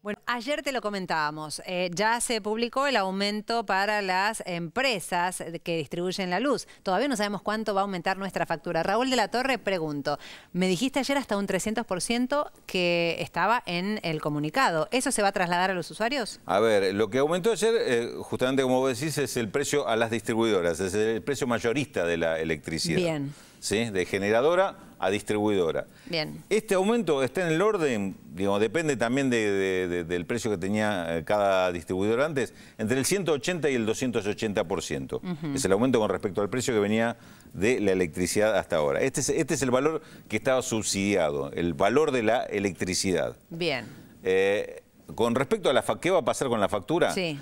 Bueno, ayer te lo comentábamos, eh, ya se publicó el aumento para las empresas que distribuyen la luz. Todavía no sabemos cuánto va a aumentar nuestra factura. Raúl de la Torre, pregunto, me dijiste ayer hasta un 300% que estaba en el comunicado. ¿Eso se va a trasladar a los usuarios? A ver, lo que aumentó ayer, eh, justamente como vos decís, es el precio a las distribuidoras, es el precio mayorista de la electricidad. Bien. ¿Sí? De generadora a distribuidora. Bien. Este aumento está en el orden, digamos, depende también del precio que tenía eh, cada distribuidor antes, entre el 180 y el 280%. Es el aumento con respecto al precio que venía de la electricidad hasta ahora. Este es, este el valor que estaba subsidiado, el valor de la electricidad. Bien. Eh, con respecto a la... ¿Qué va a pasar con la factura? Sí.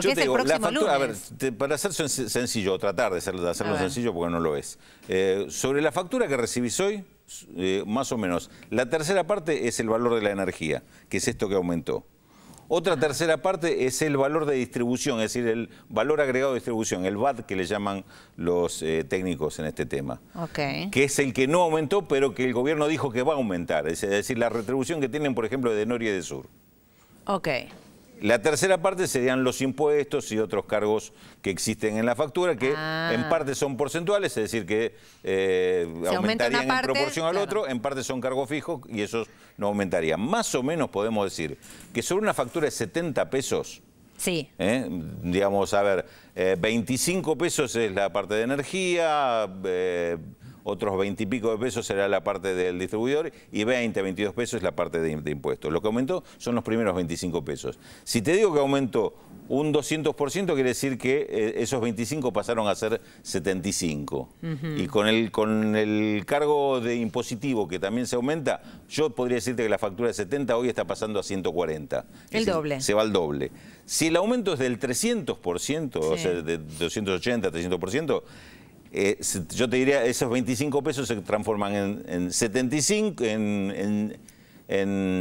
Yo el factura, A ver, para hacerlo sencillo, tratar de, hacerlo sencillo porque no lo es. Eh, sobre la factura que recibís hoy, eh, más o menos, la tercera parte es el valor de la energía, que es esto que aumentó. Otra tercera parte es el valor de distribución, es decir, el valor agregado de distribución, el VAT que le llaman los eh, técnicos en este tema. Que es el que no aumentó, pero que el gobierno dijo que va a aumentar. Es decir, la retribución que tienen, por ejemplo, de Noria y de Sur. Ok. La tercera parte serían los impuestos y otros cargos que existen en la factura, que en ah. parte son porcentuales, es decir, que eh, aumentarían en proporción al otro, en parte son cargos fijos y esos no aumentarían. Más o menos podemos decir que sobre una factura de 70 pesos, ¿eh? digamos, a ver, 25 eh, pesos es la parte de energía, otros 20 y pico de pesos será la parte del distribuidor y 20, 22 pesos es la parte de, impuestos. Lo que aumentó son los primeros 25 pesos. Si te digo que aumentó un 200%, quiere decir que eh, esos 25 pasaron a ser 75. Y con el, cargo de impositivo que también se aumenta, yo podría decirte que la factura de 70 hoy está pasando a 140. El doble. Se va al doble. Si el aumento es del 300%, o sea, de 280, 300%, eh, yo te diría, esos 25 pesos se transforman en, 75, en,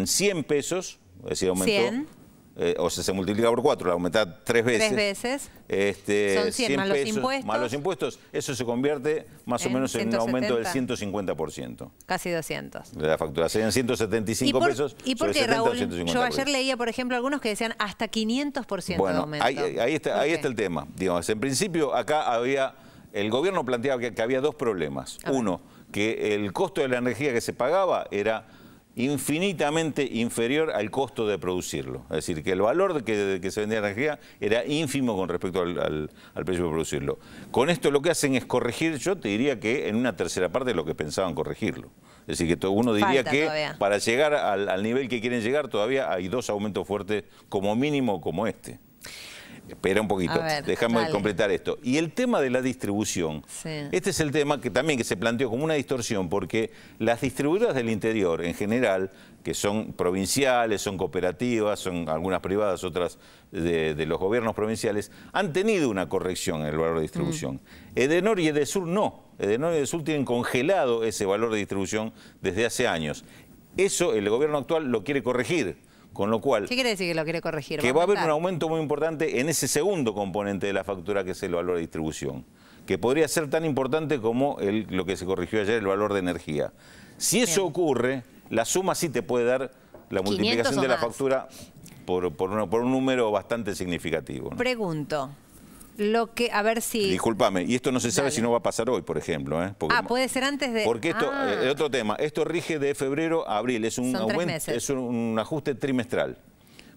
100 pesos, es decir, aumentó. 100. Eh, o sea, se multiplica por 4, la aumenta tres veces. Tres veces. Este, Son 100, más pesos, los impuestos. impuestos, eso se convierte más o menos en un aumento del 150%. Casi 200. De la factura, serían 175 pesos. ¿Y por qué, Raúl? yo ayer leía, por ejemplo, algunos que decían hasta 500% de aumento. Ahí, ahí está, está el tema. Digamos, en principio, acá había el gobierno planteaba que, había dos problemas. Uno, que el costo de la energía que se pagaba era infinitamente inferior al costo de producirlo. Es decir, que el valor que, se vendía la energía era ínfimo con respecto al, precio de producirlo. Con esto lo que hacen es corregir, yo te diría que en una tercera parte de lo que pensaban corregirlo. Es decir, que todo, uno diría que para llegar al nivel que quieren llegar todavía hay dos aumentos fuertes como mínimo como este. Espera un poquito, dejamos de completar esto. Y el tema de la distribución, este es el tema que también que se planteó como una distorsión, porque las distribuidoras del interior en general, que son provinciales, son cooperativas, son algunas privadas, otras de, los gobiernos provinciales, han tenido una corrección en el valor de distribución. Mm. Edenor y Sur no. Edenor y Edesur tienen congelado ese valor de distribución desde hace años. Eso el gobierno actual lo quiere corregir con lo cual... ¿Qué quiere decir que lo quiere corregir? Que va a haber un aumento muy importante en ese segundo componente de la factura, que es el valor de distribución, que podría ser tan importante como lo que se corrigió ayer, el valor de energía. Si eso ocurre, la suma sí te puede dar la multiplicación de la factura por, por, por un número bastante significativo. Pregunto, lo que, a ver si... Disculpame, y esto no se sabe si no va a pasar hoy, por ejemplo. ¿eh? ah, puede ser antes de... Porque esto, ah. eh, otro tema, esto rige de febrero a abril, es un, es un, ajuste trimestral.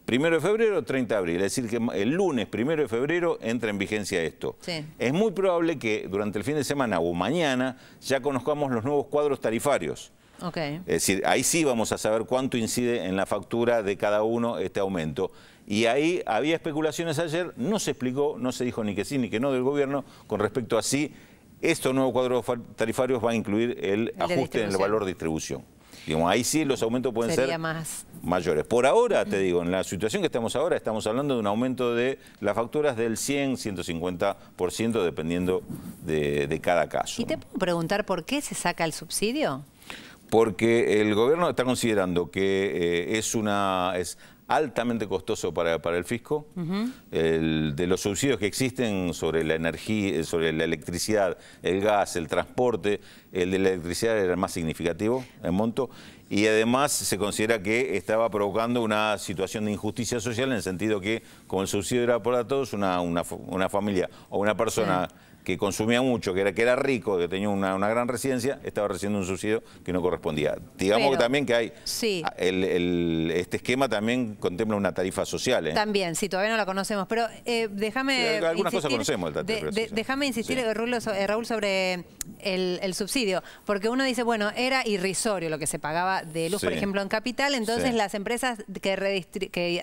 Primero de febrero, 30 de abril, es decir, que el lunes, primero de febrero, entra en vigencia esto. Es muy probable que durante el fin de semana o mañana ya conozcamos los nuevos cuadros tarifarios. Okay. Es decir, ahí sí vamos a saber cuánto incide en la factura de cada uno este aumento. Y ahí había especulaciones ayer, no se explicó, no se dijo ni que sí ni que no del gobierno con respecto a si estos nuevos cuadros tarifarios van a incluir el, ajuste en el valor de distribución. Digamos, ahí sí los aumentos pueden ser mayores. Por ahora, te digo, en la situación que estamos ahora, estamos hablando de un aumento de las facturas del 100, 150%, dependiendo de, de cada caso. ¿Y te puedo preguntar por qué se saca el subsidio? porque el gobierno está considerando que eh, es una es altamente costoso para, para el fisco, el, de los subsidios que existen sobre la energía, eh, sobre la electricidad, el gas, el transporte, el de la electricidad era más significativo en monto, y además se considera que estaba provocando una situación de injusticia social en el sentido que, como el subsidio era para todos, una, una, familia o una persona que consumía mucho, que era, que era rico, que tenía una, gran residencia, estaba recibiendo un subsidio que no correspondía. Digamos que también que hay, este esquema también contempla una tarifa social. ¿eh? También, sí, todavía no la conocemos. Pero eh, déjame... Algunas cosas conocemos. déjame insistir, eh, eh, Raúl, sobre el subsidio, porque uno dice, bueno, era irrisorio lo que se pagaba de luz, por ejemplo, en Capital, entonces las empresas que,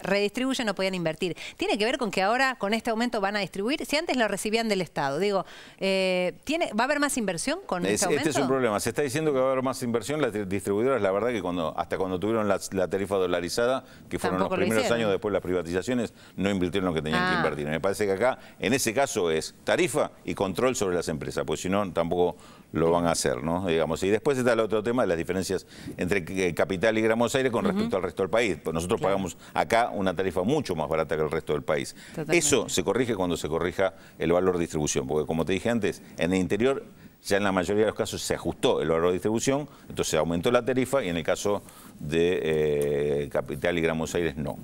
redistribuyen no podían invertir. ¿Tiene que ver con que ahora con este aumento van a distribuir? Si antes lo recibían del Estado, digo, eh, ¿tiene, ¿va a haber más inversión con este aumento? Este es un problema. Se está diciendo que va a haber más inversión. Las distribuidoras, la verdad que cuando hasta cuando tuvieron la, tarifa dolarizada, que fueron los primeros años después de las privatizaciones, no invirtieron lo que tenían que ah. invertir. Me parece que acá, en ese caso, es tarifa y control sobre las empresas, pues si no, tampoco lo van a hacer, ¿no? Digamos. Y después está el otro tema de las diferencias entre eh, capital y Gran Aires con respecto al resto del país. Pues nosotros pagamos acá una tarifa mucho más barata que el resto del país. Eso se corrige cuando se corrija el valor de distribución, porque como te dije antes, en el interior ya en la mayoría de los casos se ajustó el valor de distribución, entonces aumentó la tarifa y en el caso de eh, Capital y Gran Buenos Aires no.